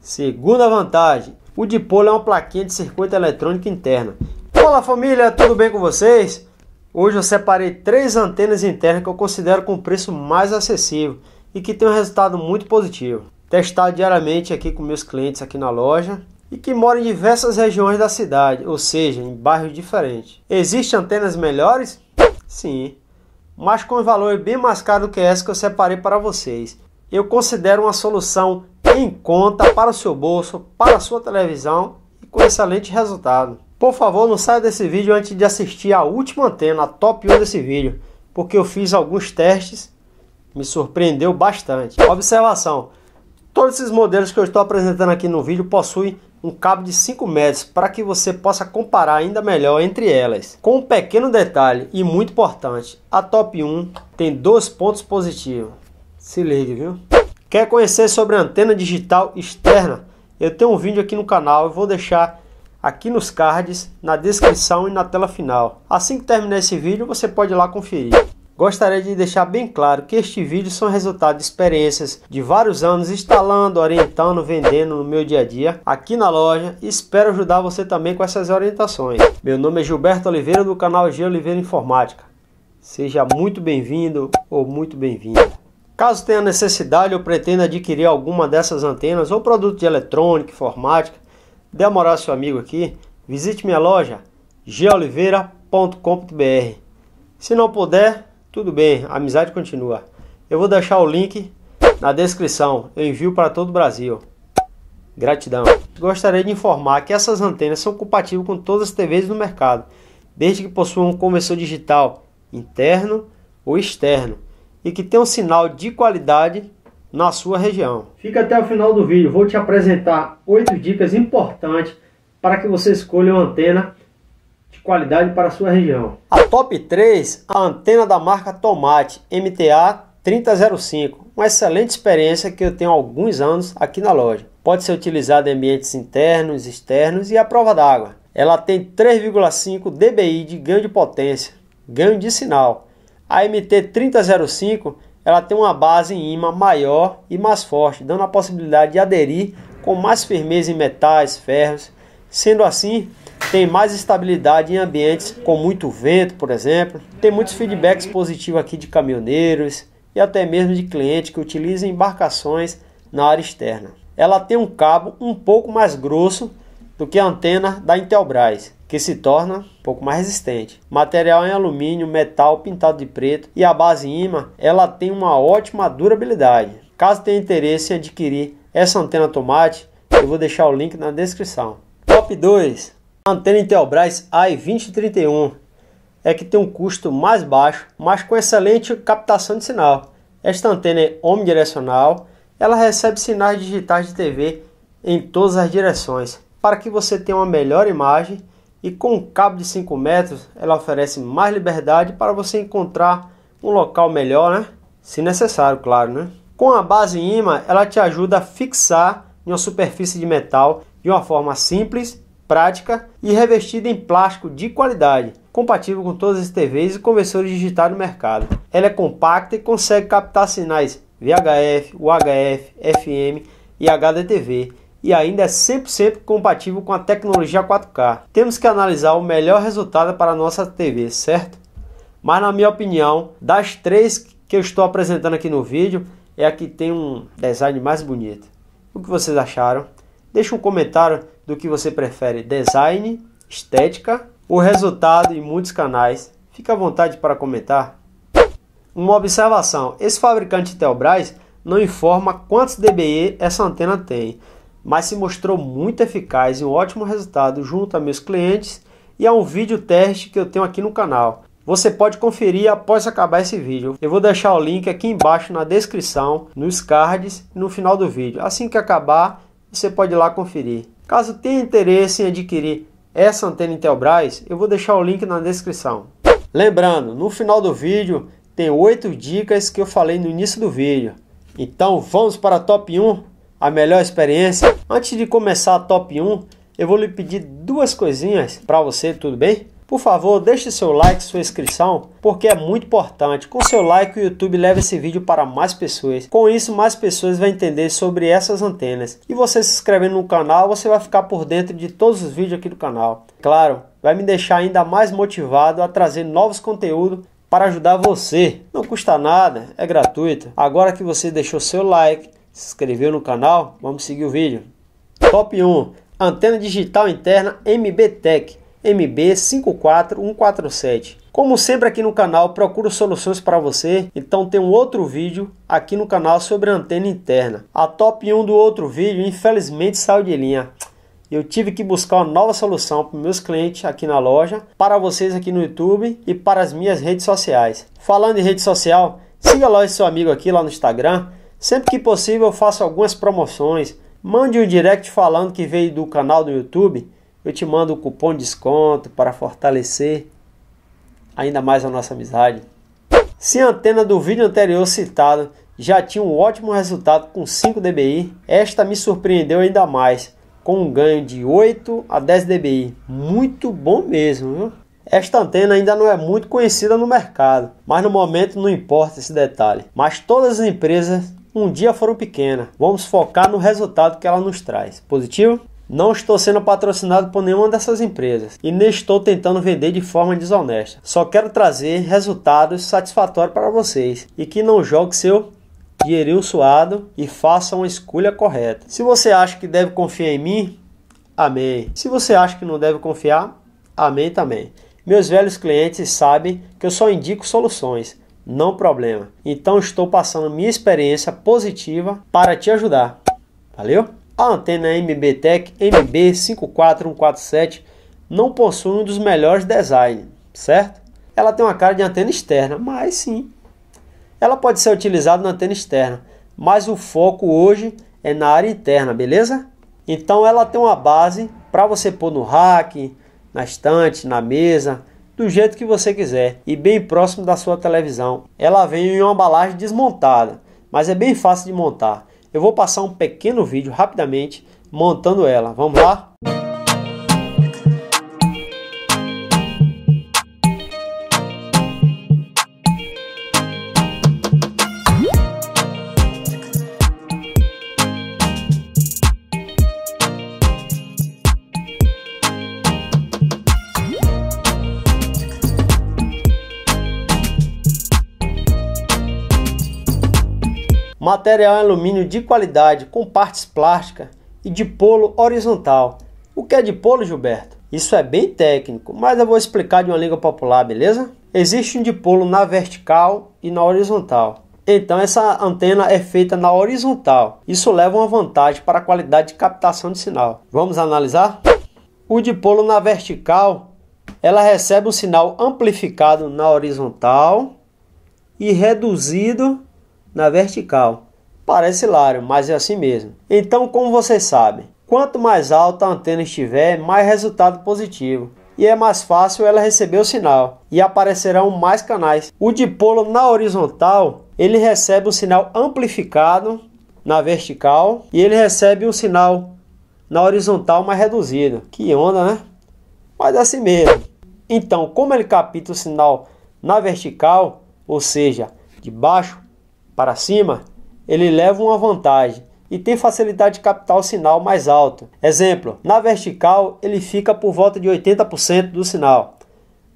Segunda vantagem: o dipolo é uma plaquinha de circuito eletrônico interna. Olá família, tudo bem com vocês? Hoje eu separei três antenas internas que eu considero com preço mais acessível e que tem um resultado muito positivo. Testado diariamente aqui com meus clientes aqui na loja e que moram em diversas regiões da cidade, ou seja, em bairros diferentes. Existem antenas melhores? Sim, mas com um valor bem mais caro do que essa que eu separei para vocês. Eu considero uma solução em conta para o seu bolso, para a sua televisão e com excelente resultado. Por favor, não saia desse vídeo antes de assistir a última antena, a top 1 desse vídeo, porque eu fiz alguns testes, me surpreendeu bastante. Observação, todos esses modelos que eu estou apresentando aqui no vídeo possuem um cabo de 5 metros para que você possa comparar ainda melhor entre elas. Com um pequeno detalhe e muito importante, a Top 1 tem dois pontos positivos. Se ligue, viu? Quer conhecer sobre antena digital externa? Eu tenho um vídeo aqui no canal, eu vou deixar aqui nos cards, na descrição e na tela final. Assim que terminar esse vídeo, você pode ir lá conferir. Gostaria de deixar bem claro que este vídeo são resultado de experiências de vários anos instalando, orientando, vendendo no meu dia a dia aqui na loja e espero ajudar você também com essas orientações. Meu nome é Gilberto Oliveira do canal G Oliveira Informática. Seja muito bem-vindo ou muito bem-vinda. Caso tenha necessidade ou pretenda adquirir alguma dessas antenas ou produto de eletrônica, informática, dê a moral seu amigo aqui, visite minha loja geoliveira.com.br. Se não puder, tudo bem, a amizade continua. Eu vou deixar o link na descrição, eu envio para todo o Brasil. Gratidão. Gostaria de informar que essas antenas são compatíveis com todas as TVs do mercado, desde que possuam um conversor digital interno ou externo e que tem um sinal de qualidade na sua região. Fica até o final do vídeo, vou te apresentar oito dicas importantes para que você escolha uma antena de qualidade para a sua região. A top 3, a antena da marca Tomate MTA 3005, uma excelente experiência que eu tenho há alguns anos aqui na loja. Pode ser utilizada em ambientes internos, externos e à prova d'água. Ela tem 3,5 dBi de ganho de potência, ganho de sinal a MT3005 ela tem uma base em imã maior e mais forte, dando a possibilidade de aderir com mais firmeza em metais, ferros. Sendo assim, tem mais estabilidade em ambientes com muito vento, por exemplo. Tem muitos feedbacks positivos aqui de caminhoneiros e até mesmo de clientes que utilizam embarcações na área externa. Ela tem um cabo um pouco mais grosso do que a antena da Intelbras que se torna um pouco mais resistente. O material em alumínio, metal pintado de preto e a base imã, ela tem uma ótima durabilidade. Caso tenha interesse em adquirir essa antena tomate, eu vou deixar o link na descrição. Top 2. Antena Intelbras a 2031 é que tem um custo mais baixo, mas com excelente captação de sinal. Esta antena é omnidirecional, ela recebe sinais digitais de TV em todas as direções, para que você tenha uma melhor imagem e com um cabo de 5 metros ela oferece mais liberdade para você encontrar um local melhor, né? Se necessário, claro, né? Com a base imã, ela te ajuda a fixar em uma superfície de metal de uma forma simples, prática e revestida em plástico de qualidade, compatível com todas as TVs e conversores digitais do mercado. Ela é compacta e consegue captar sinais VHF, UHF, FM e HDTV e ainda é 100% compatível com a tecnologia 4K. Temos que analisar o melhor resultado para nossa TV, certo? Mas na minha opinião, das três que eu estou apresentando aqui no vídeo, é a que tem um design mais bonito. O que vocês acharam? Deixe um comentário do que você prefere, design, estética, o resultado e muitos canais. Fique à vontade para comentar. Uma observação, esse fabricante Telbras não informa quantos dBE essa antena tem mas se mostrou muito eficaz e um ótimo resultado junto a meus clientes e a um vídeo teste que eu tenho aqui no canal. Você pode conferir após acabar esse vídeo. Eu vou deixar o link aqui embaixo na descrição, nos cards e no final do vídeo. Assim que acabar, você pode ir lá conferir. Caso tenha interesse em adquirir essa antena Intelbras, eu vou deixar o link na descrição. Lembrando, no final do vídeo tem oito dicas que eu falei no início do vídeo. Então vamos para a top 1? a melhor experiência. Antes de começar a top 1, eu vou lhe pedir duas coisinhas para você, tudo bem? Por favor, deixe seu like, sua inscrição, porque é muito importante. Com seu like, o YouTube leva esse vídeo para mais pessoas. Com isso, mais pessoas vão entender sobre essas antenas. E você se inscrevendo no canal, você vai ficar por dentro de todos os vídeos aqui do canal. Claro, vai me deixar ainda mais motivado a trazer novos conteúdos para ajudar você. Não custa nada, é gratuito. Agora que você deixou seu like, se inscreveu no canal, vamos seguir o vídeo. Top 1. Antena digital interna MBTech MB54147. Como sempre aqui no canal, procuro soluções para você, então tem um outro vídeo aqui no canal sobre antena interna. A top 1 do outro vídeo infelizmente saiu de linha. Eu tive que buscar uma nova solução para meus clientes aqui na loja, para vocês aqui no YouTube e para as minhas redes sociais. Falando em rede social, siga lá esse seu amigo aqui lá no Instagram, Sempre que possível eu faço algumas promoções. Mande um direct falando que veio do canal do YouTube. Eu te mando o um cupom de desconto para fortalecer ainda mais a nossa amizade. Se a antena do vídeo anterior citado já tinha um ótimo resultado com 5 dBi, esta me surpreendeu ainda mais, com um ganho de 8 a 10 dBi. Muito bom mesmo, viu? Esta antena ainda não é muito conhecida no mercado, mas no momento não importa esse detalhe. Mas todas as empresas um dia foram pequenas. Vamos focar no resultado que ela nos traz. Positivo? Não estou sendo patrocinado por nenhuma dessas empresas e nem estou tentando vender de forma desonesta. Só quero trazer resultados satisfatórios para vocês e que não jogue seu dinheirinho suado e faça uma escolha correta. Se você acha que deve confiar em mim, amém. Se você acha que não deve confiar, amém também. Meus velhos clientes sabem que eu só indico soluções não problema. Então estou passando minha experiência positiva para te ajudar. Valeu? A antena MBTech MB54147 não possui um dos melhores designs, certo? Ela tem uma cara de antena externa, mas sim. Ela pode ser utilizada na antena externa, mas o foco hoje é na área interna, beleza? Então ela tem uma base para você pôr no rack, na estante, na mesa, do jeito que você quiser e bem próximo da sua televisão. Ela vem em uma embalagem desmontada, mas é bem fácil de montar. Eu vou passar um pequeno vídeo rapidamente montando ela. Vamos lá? material é alumínio de qualidade com partes plásticas e dipolo horizontal. O que é dipolo, Gilberto? Isso é bem técnico, mas eu vou explicar de uma língua popular, beleza? Existe um dipolo na vertical e na horizontal. Então essa antena é feita na horizontal. Isso leva uma vantagem para a qualidade de captação de sinal. Vamos analisar? O dipolo na vertical, ela recebe um sinal amplificado na horizontal e reduzido na vertical. Parece hilário, mas é assim mesmo. Então, como vocês sabem, quanto mais alta a antena estiver, mais resultado positivo. E é mais fácil ela receber o sinal e aparecerão mais canais. O dipolo na horizontal ele recebe um sinal amplificado na vertical e ele recebe um sinal na horizontal mais reduzido. Que onda, né? Mas é assim mesmo. Então, como ele capta o sinal na vertical, ou seja, de baixo para cima, ele leva uma vantagem e tem facilidade de captar o sinal mais alto. Exemplo, na vertical ele fica por volta de 80% do sinal,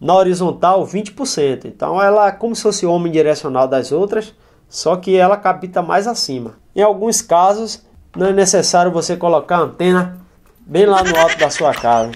na horizontal 20%. Então ela é como se fosse homem direcional das outras, só que ela capta mais acima. Em alguns casos, não é necessário você colocar a antena bem lá no alto da sua casa.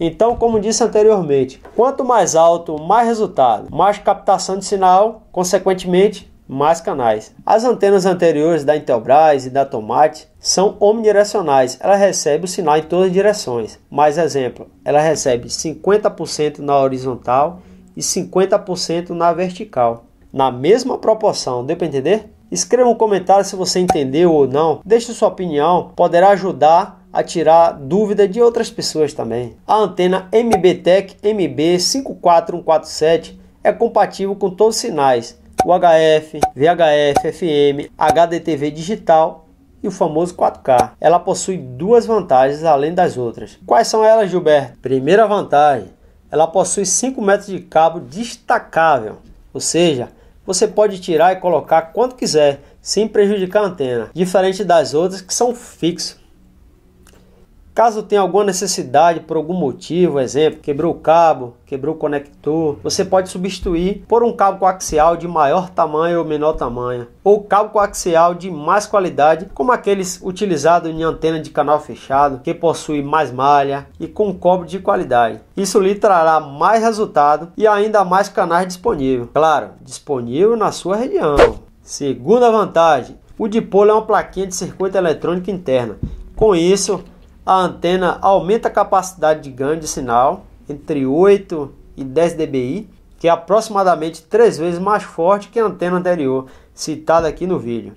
Então, como disse anteriormente, quanto mais alto, mais resultado, mais captação de sinal, consequentemente, mais canais. As antenas anteriores da Intelbras e da Tomate são omnidirecionais, ela recebe o sinal em todas as direções. Mais exemplo, ela recebe 50% na horizontal e 50% na vertical. Na mesma proporção, deu para entender? Escreva um comentário se você entendeu ou não. Deixe sua opinião, poderá ajudar a tirar dúvida de outras pessoas também. A antena MBTEC MB54147 é compatível com todos os sinais, UHF, VHF, FM, HDTV digital e o famoso 4K. Ela possui duas vantagens além das outras. Quais são elas, Gilberto? Primeira vantagem, ela possui 5 metros de cabo destacável, ou seja, você pode tirar e colocar quanto quiser, sem prejudicar a antena, diferente das outras que são fixos. Caso tenha alguma necessidade por algum motivo, exemplo, quebrou o cabo, quebrou o conector, você pode substituir por um cabo coaxial de maior tamanho ou menor tamanho, ou cabo coaxial de mais qualidade, como aqueles utilizados em antena de canal fechado, que possui mais malha e com cobre de qualidade. Isso lhe trará mais resultado e ainda mais canais disponíveis. Claro, disponível na sua região. Segunda vantagem, o dipolo é uma plaquinha de circuito eletrônico interna. Com isso, a antena aumenta a capacidade de ganho de sinal entre 8 e 10 dBi, que é aproximadamente 3 vezes mais forte que a antena anterior, citada aqui no vídeo.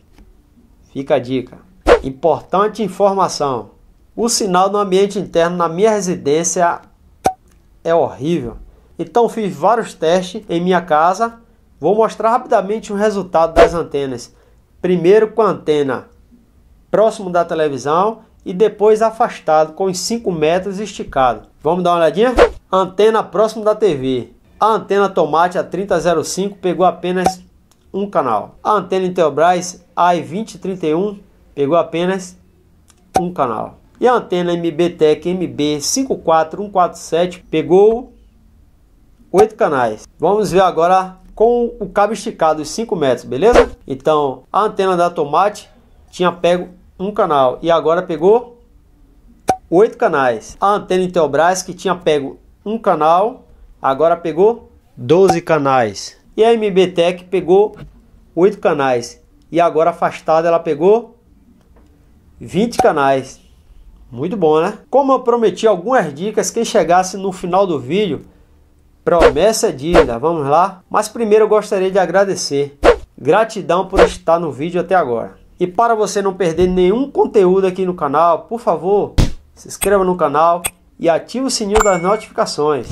Fica a dica. Importante informação: o sinal no ambiente interno na minha residência é horrível. Então fiz vários testes em minha casa. Vou mostrar rapidamente o resultado das antenas. Primeiro com a antena próximo da televisão e depois afastado com os 5 metros esticado. Vamos dar uma olhadinha? Antena próximo da TV. A antena Tomate A3005 pegou apenas um canal. A antena Intelbras AI2031 pegou apenas um canal. E a antena MBTEC MB54147 pegou oito canais. Vamos ver agora com o cabo esticado os 5 metros, beleza? Então, a antena da Tomate tinha pego um canal e agora pegou oito canais. A antena Intelbras que tinha pego um canal, agora pegou 12 canais. E a MBTEC pegou oito canais e agora afastada ela pegou 20 canais. Muito bom, né? Como eu prometi algumas dicas, quem chegasse no final do vídeo, promessa é dívida. Vamos lá? Mas primeiro eu gostaria de agradecer. Gratidão por estar no vídeo até agora. E para você não perder nenhum conteúdo aqui no canal, por favor, se inscreva no canal e ative o sininho das notificações.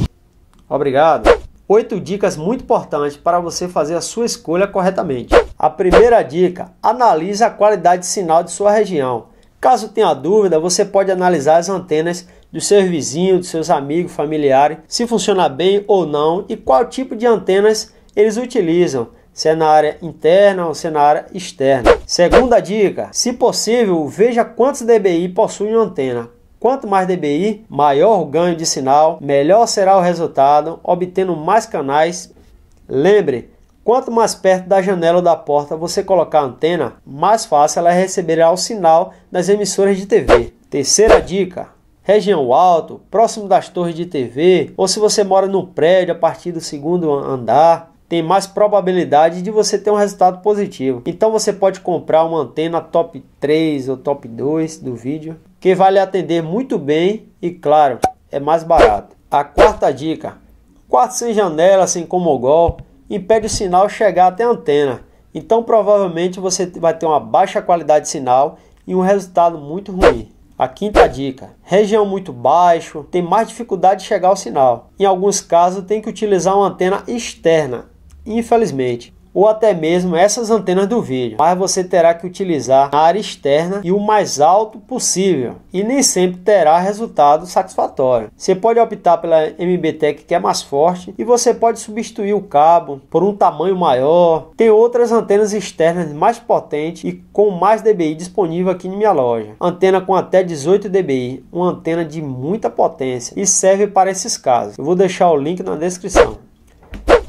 Obrigado! 8 dicas muito importantes para você fazer a sua escolha corretamente. A primeira dica: analise a qualidade de sinal de sua região. Caso tenha dúvida, você pode analisar as antenas dos seus vizinhos, dos seus amigos, familiares, se funciona bem ou não e qual tipo de antenas eles utilizam se é na área interna ou se é na área externa. Segunda dica, se possível, veja quantos dBi possui uma antena. Quanto mais dBi, maior o ganho de sinal, melhor será o resultado, obtendo mais canais. Lembre, quanto mais perto da janela ou da porta você colocar a antena, mais fácil ela receberá o sinal das emissoras de TV. Terceira dica, região alto, próximo das torres de TV, ou se você mora num prédio a partir do segundo andar, tem mais probabilidade de você ter um resultado positivo. Então você pode comprar uma antena top 3 ou top 2 do vídeo, que vai lhe atender muito bem e claro, é mais barato. A quarta dica: quarto sem janela, assim como o gol, impede o sinal chegar até a antena. Então provavelmente você vai ter uma baixa qualidade de sinal e um resultado muito ruim. A quinta dica: região muito baixo, tem mais dificuldade de chegar ao sinal. Em alguns casos, tem que utilizar uma antena externa infelizmente, ou até mesmo essas antenas do vídeo, mas você terá que utilizar a área externa e o mais alto possível e nem sempre terá resultado satisfatório. Você pode optar pela MBTEC que é mais forte e você pode substituir o cabo por um tamanho maior. Tem outras antenas externas mais potentes e com mais DBI disponível aqui na minha loja. Antena com até 18 DBI, uma antena de muita potência e serve para esses casos. Eu vou deixar o link na descrição.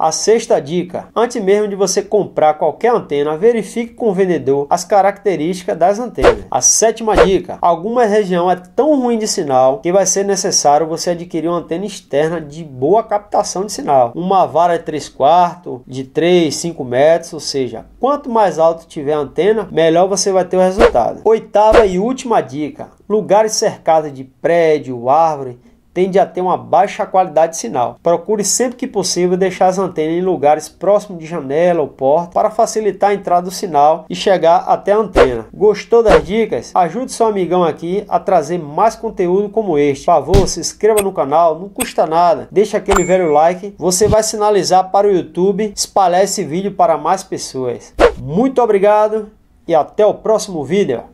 A sexta dica: antes mesmo de você comprar qualquer antena, verifique com o vendedor as características das antenas. A sétima dica: alguma região é tão ruim de sinal que vai ser necessário você adquirir uma antena externa de boa captação de sinal. Uma vara de 3 quartos, de 3, 5 metros, ou seja, quanto mais alto tiver a antena, melhor você vai ter o resultado. Oitava e última dica: lugares cercados de prédio, árvore tende a ter uma baixa qualidade de sinal. Procure sempre que possível deixar as antenas em lugares próximos de janela ou porta para facilitar a entrada do sinal e chegar até a antena. Gostou das dicas? Ajude seu amigão aqui a trazer mais conteúdo como este. Por favor, se inscreva no canal, não custa nada. Deixa aquele velho like, você vai sinalizar para o YouTube espalhar esse vídeo para mais pessoas. Muito obrigado e até o próximo vídeo.